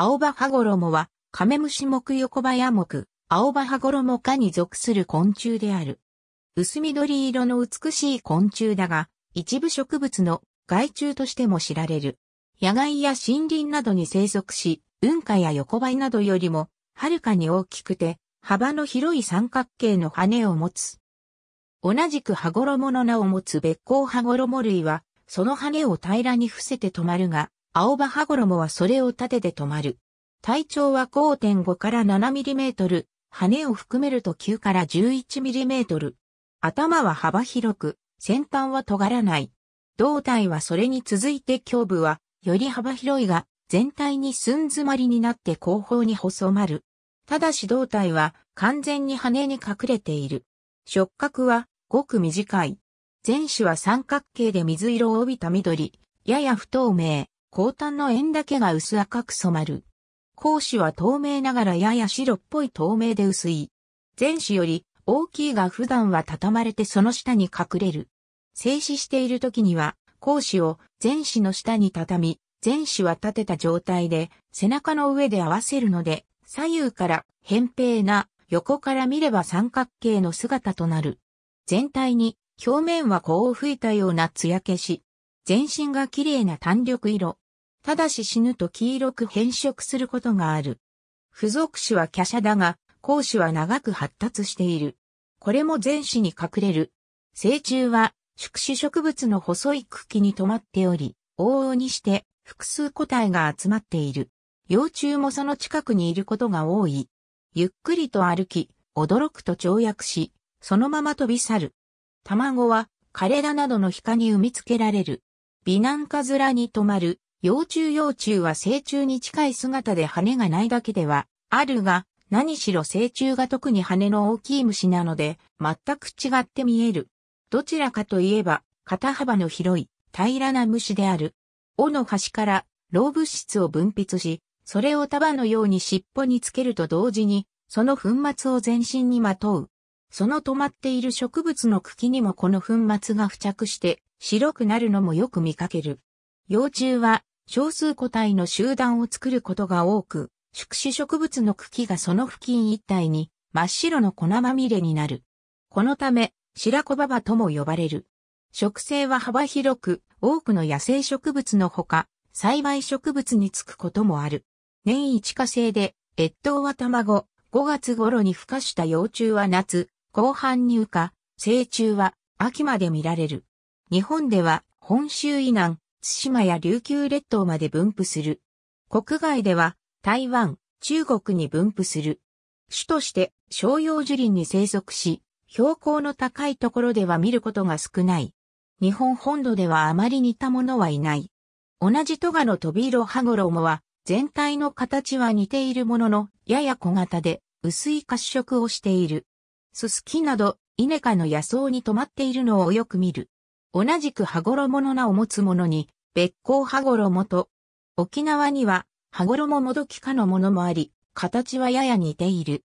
青葉羽衣は、カメムシ目横葉野目、青葉羽衣科に属する昆虫である。薄緑色の美しい昆虫だが、一部植物の害虫としても知られる。野外や森林などに生息し、雲下や横ばいなどよりも、はるかに大きくて、幅の広い三角形の羽を持つ。同じく羽衣の名を持つ別光羽衣類は、その羽を平らに伏せて止まるが、青葉羽衣はそれを立てて止まる。体長は5.5から7ミリメートル、羽を含めると9から11ミリメートル。頭は幅広く、先端は尖らない。胴体はそれに続いて胸部は、より幅広いが、全体に寸詰まりになって後方に細まる。ただし胴体は完全に羽に隠れている。触覚はごく短い。前肢は三角形で水色を帯びた緑、やや不透明、後端の円だけが薄赤く染まる。光子は透明ながらやや白っぽい透明で薄い。前子より大きいが普段は畳まれてその下に隠れる。静止している時には、光子を前子の下に畳み、前子は立てた状態で背中の上で合わせるので、左右から扁平な横から見れば三角形の姿となる。全体に表面はこう吹いたような艶消し。全身が綺麗な単緑色。ただし死ぬと黄色く変色することがある。付属種は華奢だが、後種は長く発達している。これも前肢に隠れる。成虫は、宿主植物の細い茎に止まっており、往々にして複数個体が集まっている。幼虫もその近くにいることが多い。ゆっくりと歩き、驚くと跳躍し、そのまま飛び去る。卵は、枯れ田などの皮下に産み付けられる。美男カズラに止まる、幼虫幼虫は成虫に近い姿で羽がないだけではあるが、何しろ成虫が特に羽の大きい虫なので、全く違って見える。どちらかといえば、肩幅の広い、平らな虫である。尾の端から、老物質を分泌し、それを束のように尻尾につけると同時に、その粉末を全身にまとう。その止まっている植物の茎にもこの粉末が付着して、白くなるのもよく見かける。幼虫は少数個体の集団を作ることが多く、宿主植物の茎がその付近一帯に真っ白の粉まみれになる。このため、白子ババとも呼ばれる。植生は幅広く、多くの野生植物のほか、栽培植物につくこともある。年一過性で、越冬は卵、5月頃に孵化した幼虫は夏、後半入化、成虫は秋まで見られる。日本では本州以南、津島や琉球列島まで分布する。国外では台湾、中国に分布する。種として商用樹林に生息し、標高の高いところでは見ることが少ない。日本本土ではあまり似たものはいない。同じトガのトビイロハゴロモは全体の形は似ているものの、やや小型で薄い褐色をしている。ススキなど、イネ科の野草に止まっているのをよく見る。同じく羽衣の名を持つ者に、別行羽衣と、沖縄には、羽衣もどきかのものもあり、形はやや似ている。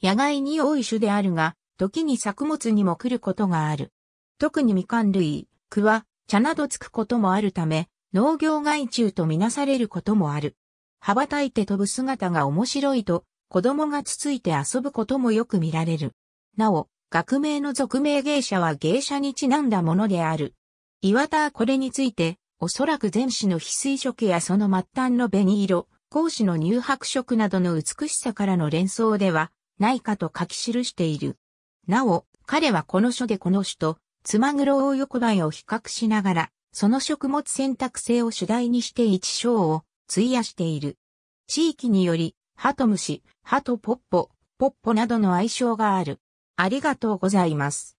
野外に多い種であるが、時に作物にも来ることがある。特にみかん類、クワ、茶などつくこともあるため、農業害虫とみなされることもある。羽ばたいて飛ぶ姿が面白いと、子供がつついて遊ぶこともよく見られる。なお、学名の俗名芸者は芸者にちなんだものである。岩田はこれについて、おそらく前史の翡翠色やその末端の紅色、講師の乳白色などの美しさからの連想では、ないかと書き記している。なお、彼はこの書でこの種と、つまぐろ大横ばいを比較しながら、その食物選択性を主題にして一章を費やしている。地域により、ハトムシ、ハトポッポ、ポッポなどの愛称がある。ありがとうございます。